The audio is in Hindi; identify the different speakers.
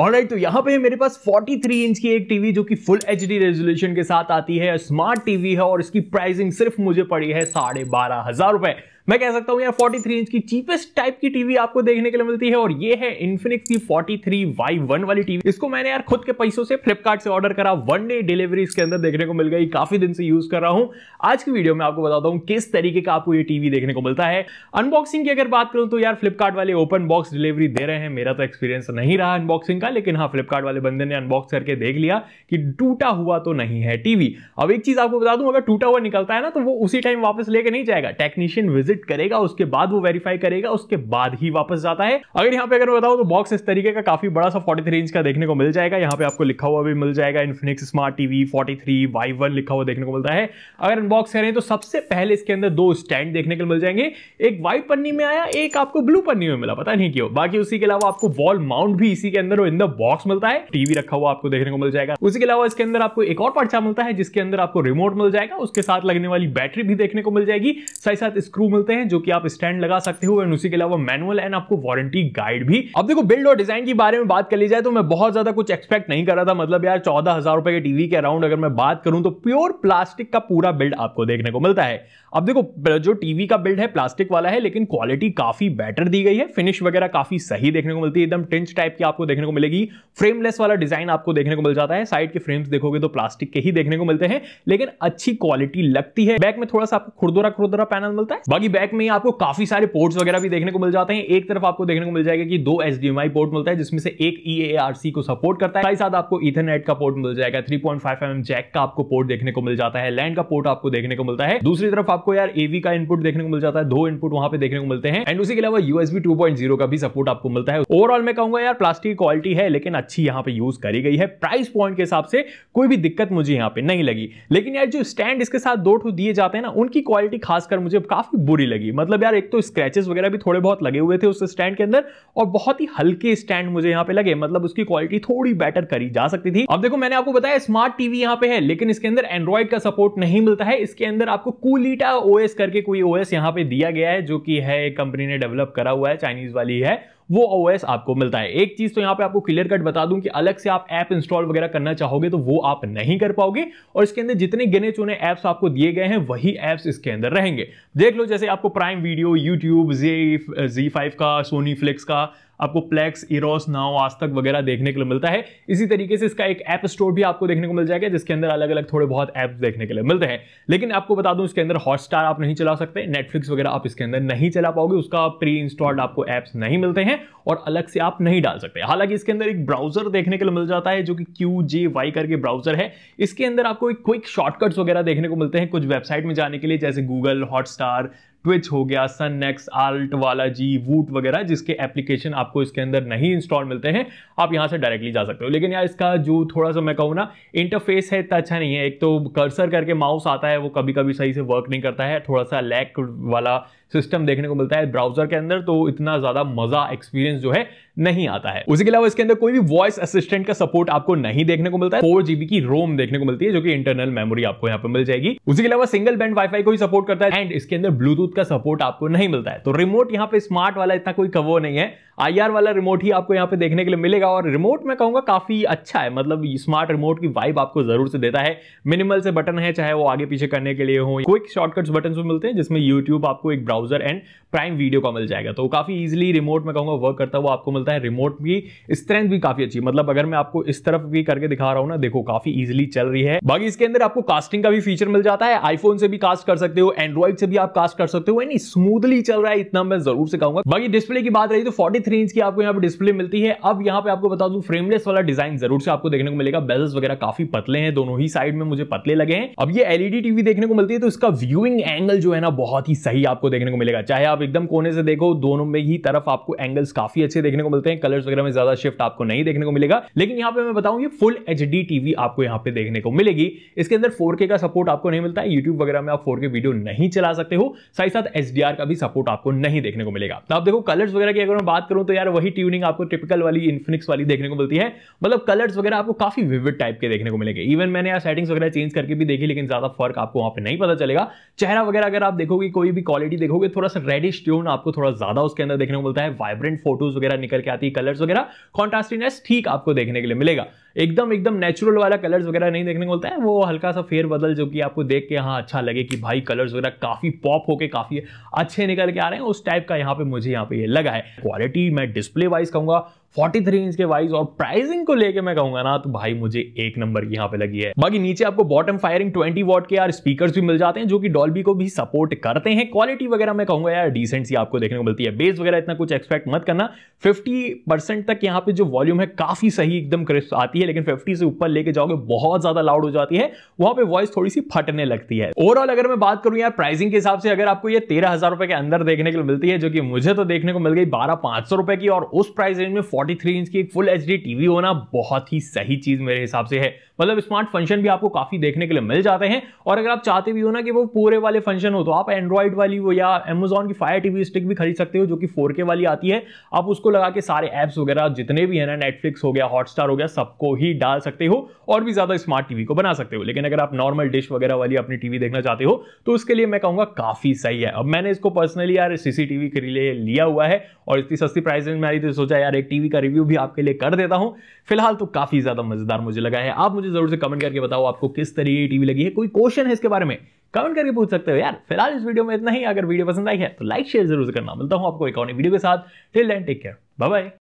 Speaker 1: ऑलराइट right, तो यहाँ पे मेरे पास 43 इंच की एक टीवी जो कि फुल एच डी रेजोल्यूशन के साथ आती है स्मार्ट टीवी है और इसकी प्राइसिंग सिर्फ मुझे पड़ी है साढ़े बारह हजार रुपए मैं कह सकता हूं यार 43 इंच की चीपेस्ट टाइप की टीवी आपको देखने के लिए मिलती है और ये है इन्फिनिक्स की वन वाली टीवी इसको मैंने यार खुद के पैसों से फ्लिपकार्ट से ऑर्डर करा वन डे डिलीवरी इसके अंदर देखने को मिल गई काफी दिन से यूज कर रहा हूं आज की वीडियो में आपको बताता हूं किस तरीके का आपको ये टीवी देखने को मिलता है अनबॉक्सिंग की अगर बात करूं तो यार फ्लिपकार्ट वाले ओपन बॉक्स डिलीवरी दे रहे हैं मेरा तो एक्सपीरियंस नहीं रहा अनबॉक्सिंग का लेकिन हाँ फ्लिपकार्ट वाले बंदे ने अनबॉक्स करके देख लिया कि टूटा हुआ तो नहीं है टीवी अब एक चीज आपको बता दूं अगर टूटा हुआ निकलता है ना तो वो उसी टाइम वापस लेके नहीं जाएगा टेक्नीशियन विजिट विजिट करेगा उसके बाद वो वेरीफाई करेगा उसके बाद ही वापस जाता है अगर यहाँ पे अगर बताऊँ तो बॉक्स इस तरीके का काफी बड़ा सा फोर्टी इंच का देखने को मिल जाएगा यहाँ पे आपको लिखा हुआ भी मिल जाएगा Infinix smart TV forty three लिखा हुआ देखने को मिलता है अगर अनबॉक्स करें तो सबसे पहले इसके अंदर दो स्टैंड देखने को मिल जाएंगे एक व्हाइट पन्नी में आया एक आपको ब्लू पन्नी में मिला पता नहीं क्यों बाकी उसी के अलावा आपको वॉल माउंट भी इसी के अंदर इन द बॉक्स मिलता है टीवी रखा हुआ आपको देखने को मिल जाएगा उसी के अलावा इसके अंदर आपको एक और पर्चा मिलता है जिसके अंदर आपको रिमोट मिल जाएगा उसके साथ लगने वाली बैटरी भी देखने को मिल जाएगी साथ ही साथ स्क्रू मिलते हैं जो कि आप स्टैंड लगा सकते हो एंड उसी के अलावा मैनुअल एंड आपको वारंटी गाइड भी अब देखो बिल्ड और डिजाइन के बारे में बात कर ली जाए तो मैं बहुत ज्यादा कुछ एक्सपेक्ट नहीं कर रहा था मतलब यार चौदह हजार रुपए के टीवी के अराउंड अगर मैं बात करूं तो प्योर प्लास्टिक का पूरा बिल्ड आपको देखने को मिलता है अब देखो जो टीवी का बिल्ड है प्लास्टिक वाला है लेकिन क्वालिटी काफी बेटर दी गई है फिनिश वगैरह काफी सही देखने को मिलती है एकदम टिंच टाइप की आपको देखने को मिलेगी फ्रेमलेस वाला डिजाइन आपको देखने को मिल जाता है साइड के फ्रेम्स देखोगे तो प्लास्टिक के ही देखने को मिलते हैं लेकिन अच्छी क्वालिटी लगती है बैक में थोड़ा सा आपको खुरदुरा खुरदुरा पैनल मिलता है बाकी बैक में आपको काफी सारे पोर्ट्स वगैरह भी देखने को मिल जाते हैं एक तरफ आपको देखने को मिल जाएगा कि दो एच पोर्ट मिलता है जिसमें से एक ई e को सपोर्ट करता है साथ आपको इथरनेट का पोर्ट मिल जाएगा थ्री पॉइंट जैक का आपको पोर्ट देखने को मिल जाता है लैंड का पोर्ट आपको देखने को मिलता है दूसरी तरफ आपको यार एवी का इनपुट देखने को मिल जाता है दो इनपुट वहां पे देखने को मिलते हैं एंड उसी के अलावा यूएसबी 2.0 का भी सपोर्ट आपको मिलता है ओवरऑल मैं कहूंगा यार प्लास्टिक क्वालिटी है लेकिन अच्छी यहाँ पे यूज करी गई है प्राइस पॉइंट के हिसाब से कोई भी दिक्कत मुझे यहाँ पे नहीं लगी लेकिन यार जो स्टैंड इसके साथ दो दिए जाते हैं ना उनकी क्वालिटी खासकर मुझे काफी बुरी बुरी लगी मतलब यार एक तो स्क्रैचेस वगैरह भी थोड़े बहुत लगे हुए थे उस स्टैंड के अंदर और बहुत ही हल्के स्टैंड मुझे यहाँ पे लगे मतलब उसकी क्वालिटी थोड़ी बेटर करी जा सकती थी अब देखो मैंने आपको बताया स्मार्ट टीवी यहाँ पे है लेकिन इसके अंदर एंड्रॉइड का सपोर्ट नहीं मिलता है इसके अंदर आपको कूलीटा ओएस करके कोई ओएस यहाँ पे दिया गया है जो कि है कंपनी ने डेवलप करा हुआ है चाइनीज वाली है वो ओ आपको मिलता है एक चीज तो यहाँ पे आपको क्लियर कट बता दूं कि अलग से आप ऐप इंस्टॉल वगैरह करना चाहोगे तो वो आप नहीं कर पाओगे और इसके अंदर जितने गिने चुने ऐप्स आपको दिए गए हैं वही ऐप्स इसके अंदर रहेंगे देख लो जैसे आपको Prime Video YouTube Zee Zee five का सोनी फ्लिक्स का आपको प्लेक्स इरोस नाव आज तक वगैरह देखने के लिए मिलता है इसी तरीके से इसका एक ऐप स्टोर भी आपको देखने को मिल जाएगा जिसके अंदर अलग अलग थोड़े बहुत ऐप्स देखने के लिए मिलते हैं लेकिन आपको बता दूं इसके अंदर हॉटस्टार आप नहीं चला सकते नेटफ्लिक्स वगैरह आप इसके अंदर नहीं चला पाओगे उसका प्री इंस्टॉल्ड आपको ऐप्स नहीं मिलते हैं और अलग से आप नहीं डाल सकते हालांकि इसके अंदर एक ब्राउजर देखने के लिए मिल जाता है जो कि क्यू जे वाई करके ब्राउजर है इसके अंदर आपको एक क्विक शॉर्टकट्स वगैरह देखने को मिलते हैं कुछ वेबसाइट में जाने के लिए जैसे गूगल हॉटस्टार ट्विच हो गया सन नेक्स आल्ट वाला जी वूट वगैरह जिसके एप्लीकेशन आपको इसके अंदर नहीं इंस्टॉल मिलते हैं आप यहाँ से डायरेक्टली जा सकते हो लेकिन यार इसका जो थोड़ा सा मैं कहूँ ना इंटरफेस है इतना अच्छा नहीं है एक तो कर्सर करके माउस आता है वो कभी कभी सही से वर्क नहीं करता है थोड़ा सा लैक वाला सिस्टम देखने को मिलता है ब्राउजर के अंदर तो इतना ज्यादा मजा एक्सपीरियंस जो है नहीं आता है उसी के अलावा इसके अंदर कोई भी वॉइस असिस्टेंट का सपोर्ट आपको नहीं देखने को मिलता है फोर जीबी की रोम देखने को मिलती है जो कि इंटरनल मेमोरी आपको यहाँ पर मिल जाएगी उसी के अलावा सिंगल बैंड वाईफाई को ही सपोर्ट करता है एंड इसके अंदर ब्लूटूथ का सपोर्ट आपको नहीं मिलता है तो रिमोट यहाँ पे स्मार्ट वाला इतना कोई कवो नहीं है आईआर वाला रिमोट ही आपको यहाँ पे देखने के लिए मिलेगा और रिमोट मैं कहूंगा काफी अच्छा है मतलब स्मार्ट रिमोट की वाइब आपको जरूर से देता है मिनिमल से बटन है चाहे वो आगे पीछे करने के लिए हो क्विक शॉर्टकट्स बटन मिलते हैं जिसमें यूट्यूब आपको एक browse browser and Prime Video का मिल जाएगा तो काफ़ी ईजिली रिमोट में कहूंगा वर्क करता है वो आपको मिलता है रिमोट भी स्ट्रेंथ भी काफ़ी अच्छी मतलब अगर मैं आपको इस तरफ भी करके दिखा रहा हूं ना देखो काफ़ी ईजिली चल रही है बाकी इसके अंदर आपको कास्टिंग का भी फीचर मिल जाता है आईफोन से भी कास्ट कर सकते हो एंड्रॉइड से भी आप कास्ट कर सकते हो यानी स्मूथली चल रहा है इतना मैं जरूर से कहूंगा बाकी डिस्प्ले की बात रही तो फोर्टी इंच की आपको यहाँ पर डिस्प्ले मिलती है अब यहाँ पे आपको बता दू फ्रेमलेस वाला डिजाइन जरूर से आपको देखने को मिलेगा बेजल्स वगैरह काफी पतले हैं दोनों ही साइड में मुझे पतले लगे हैं अब ये एलईडी टीवी देखने को मिलती है तो इसका व्यूइंग एंगल जो है ना बहुत ही सही आपको देखने देखने को मिलेगा चाहे आप एकदम कोने से देखो दोनों में ही तरफ आपको एंगल्स काफी अच्छे देखने को मिलते हैं कलर्स वगैरह में ज्यादा शिफ्ट आपको नहीं देखने को मिलेगा लेकिन यहाँ पे मैं बताऊँ ये फुल एच टीवी आपको यहाँ पे देखने को मिलेगी इसके अंदर फोर का सपोर्ट आपको नहीं मिलता है यूट्यूब वगैरह में आप फोर वीडियो नहीं चला सकते हो साथ ही साथ एच का भी सपोर्ट आपको नहीं देखने को मिलेगा तो आप देखो कलर्स वगैरह की अगर मैं बात करूँ तो यार वही ट्यूनिंग आपको टिपिकल वाली इन्फिनिक्स वाली देखने को मिलती है मतलब कलर्स वगैरह आपको काफी विविड टाइप के देखने को मिलेंगे इवन मैंने यहाँ सेटिंग्स वगैरह चेंज करके भी देखी लेकिन ज्यादा फर्क आपको वहां पे नहीं पता चलेगा चेहरा वगैरह अगर आप देखोगे कोई भी क्वालिटी देखोगे देखोगे थोड़ा सा रेडिश ट्यून आपको थोड़ा ज्यादा उसके अंदर देखने को मिलता है वाइब्रेंट फोटोज वगैरह निकल के आती है कलर्स वगैरह कॉन्ट्रास्टिनेस ठीक आपको देखने के लिए मिलेगा एकदम एकदम नेचुरल वाला कलर्स वगैरह नहीं देखने को मिलता है वो हल्का सा फेर बदल जो कि आपको देख के यहाँ अच्छा लगे कि भाई कलर्स वगैरह काफ़ी पॉप होके काफ़ी अच्छे निकल के आ रहे हैं उस टाइप का यहाँ पे मुझे यहाँ पे ये यह लगा है क्वालिटी मैं डिस्प्ले वाइज कहूंगा 43 इंच के वाइज और प्राइसिंग को लेके मैं कहूंगा ना तो भाई मुझे एक नंबर की यहाँ पे लगी है बाकी नीचे आपको बॉटम फायरिंग 20 वॉट के यार स्पीकर्स भी मिल जाते हैं जो कि डॉल्बी को भी सपोर्ट करते हैं क्वालिटी वगैरह मैं कहूंगा यार डिसेंट सी आपको देखने को मिलती है बेस वगैरह इतना कुछ एक्सपेक्ट मत करना फिफ्टी तक यहाँ पे जो वॉल्यूम है काफी सही एकदम क्रिस्प आती है जाती है लेकिन 50 से ऊपर लेके जाओगे बहुत ज्यादा लाउड हो जाती है वहां पे वॉइस थोड़ी सी फटने लगती है ओवरऑल अगर मैं बात करूं यार प्राइसिंग के हिसाब से अगर आपको ये तेरह रुपए के अंदर देखने को मिलती है जो कि मुझे तो देखने को मिल गई बारह पांच रुपए की और उस प्राइस रेंज में फोर्टी इंच की फुल एच टीवी होना बहुत ही सही चीज मेरे हिसाब से है मतलब स्मार्ट फंक्शन भी आपको काफी देखने के लिए मिल जाते हैं और अगर आप चाहते भी हो ना कि वो पूरे वाले फंक्शन हो तो आप एंड्रॉइड वाली वो या एमेजॉन की फायर टीवी स्टिक भी खरीद सकते हो जो कि फोर वाली आती है आप उसको लगा के सारे एप्स वगैरह जितने भी है ना नेटफ्लिक्स हो गया हॉटस्टार हो गया सबको ही डाल सकते हो और भी ज़्यादा स्मार्ट टीवी को बना सकते हो लेकिन अगर आप नॉर्मल डिश वगैरह वाली अपनी टीवी देखना चाहते हो तो उसके लिए मैं कहूंगा काफ़ी सही है अब मैंने इसको पर्सनली यार सीसीटीवी के लिए लिया हुआ है और इतनी सस्ती प्राइस में आई तो सोचा यार एक टीवी का रिव्यू भी आपके लिए कर देता हूं फिलहाल तो काफ़ी ज़्यादा मज़ेदार मुझे लगा है आप मुझे ज़रूर से कमेंट करके बताओ आपको किस तरीके की टीवी लगी है कोई क्वेश्चन है इसके बारे में कमेंट करके पूछ सकते हो यार फिलहाल इस वीडियो में इतना ही अगर वीडियो पसंद आई है तो लाइक शेयर जरूर करना मिलता हूं आपको एक और वीडियो के साथ till then take care bye bye